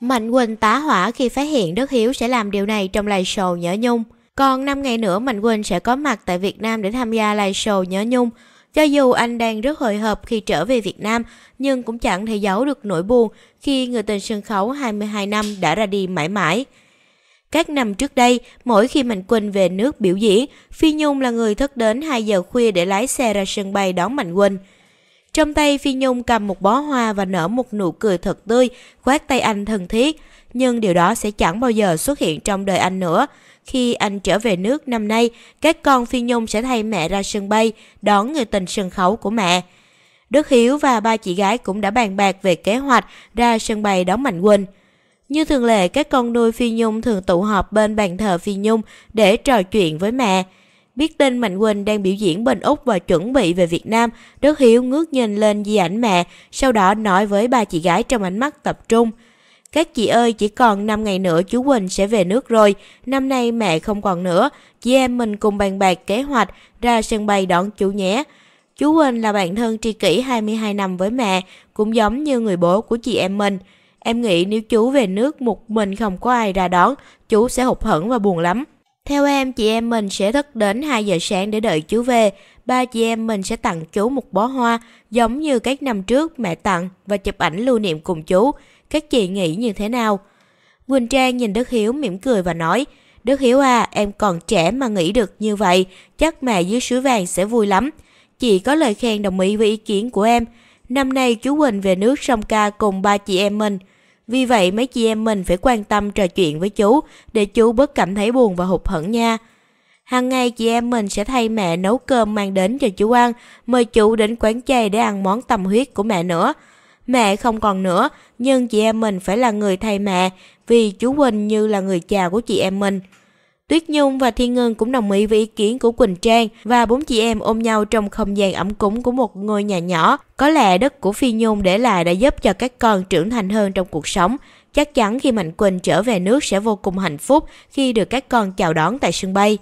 Mạnh Quỳnh tá hỏa khi phát hiện Đức Hiếu sẽ làm điều này trong live show Nhớ Nhung. Còn 5 ngày nữa Mạnh Quỳnh sẽ có mặt tại Việt Nam để tham gia live show Nhớ Nhung. Cho dù anh đang rất hồi hộp khi trở về Việt Nam, nhưng cũng chẳng thể giấu được nỗi buồn khi người tình sân khấu 22 năm đã ra đi mãi mãi. Các năm trước đây, mỗi khi Mạnh Quỳnh về nước biểu diễn, Phi Nhung là người thức đến 2 giờ khuya để lái xe ra sân bay đón Mạnh Quỳnh. Trong tay Phi Nhung cầm một bó hoa và nở một nụ cười thật tươi, khoát tay anh thân thiết. Nhưng điều đó sẽ chẳng bao giờ xuất hiện trong đời anh nữa. Khi anh trở về nước năm nay, các con Phi Nhung sẽ thay mẹ ra sân bay, đón người tình sân khấu của mẹ. Đức Hiếu và ba chị gái cũng đã bàn bạc về kế hoạch ra sân bay đón Mạnh Quỳnh. Như thường lệ, các con nuôi Phi Nhung thường tụ họp bên bàn thờ Phi Nhung để trò chuyện với mẹ. Biết tin Mạnh Quỳnh đang biểu diễn bên Úc và chuẩn bị về Việt Nam, Đức Hiếu ngước nhìn lên di ảnh mẹ, sau đó nói với ba chị gái trong ánh mắt tập trung. Các chị ơi, chỉ còn 5 ngày nữa chú Quỳnh sẽ về nước rồi. Năm nay mẹ không còn nữa. Chị em mình cùng bàn bạc kế hoạch ra sân bay đón chú nhé. Chú Quỳnh là bạn thân tri kỷ 22 năm với mẹ, cũng giống như người bố của chị em mình. Em nghĩ nếu chú về nước một mình không có ai ra đón, chú sẽ hụt hẫng và buồn lắm. Theo em, chị em mình sẽ thức đến 2 giờ sáng để đợi chú về. Ba chị em mình sẽ tặng chú một bó hoa, giống như các năm trước mẹ tặng và chụp ảnh lưu niệm cùng chú. Các chị nghĩ như thế nào? Quỳnh Trang nhìn Đức Hiếu mỉm cười và nói, Đức Hiếu à, em còn trẻ mà nghĩ được như vậy, chắc mẹ dưới suối vàng sẽ vui lắm. Chị có lời khen đồng ý với ý kiến của em. Năm nay chú Quỳnh về nước sông ca cùng ba chị em mình. Vì vậy mấy chị em mình phải quan tâm trò chuyện với chú để chú bớt cảm thấy buồn và hụt hẫng nha. Hàng ngày chị em mình sẽ thay mẹ nấu cơm mang đến cho chú ăn, mời chú đến quán chay để ăn món tâm huyết của mẹ nữa. Mẹ không còn nữa, nhưng chị em mình phải là người thay mẹ vì chú Huỳnh như là người cha của chị em mình. Tuyết Nhung và Thiên Ngân cũng đồng ý với ý kiến của Quỳnh Trang và bốn chị em ôm nhau trong không gian ấm cúng của một ngôi nhà nhỏ. Có lẽ đất của Phi Nhung để lại đã giúp cho các con trưởng thành hơn trong cuộc sống. Chắc chắn khi Mạnh Quỳnh trở về nước sẽ vô cùng hạnh phúc khi được các con chào đón tại sân bay.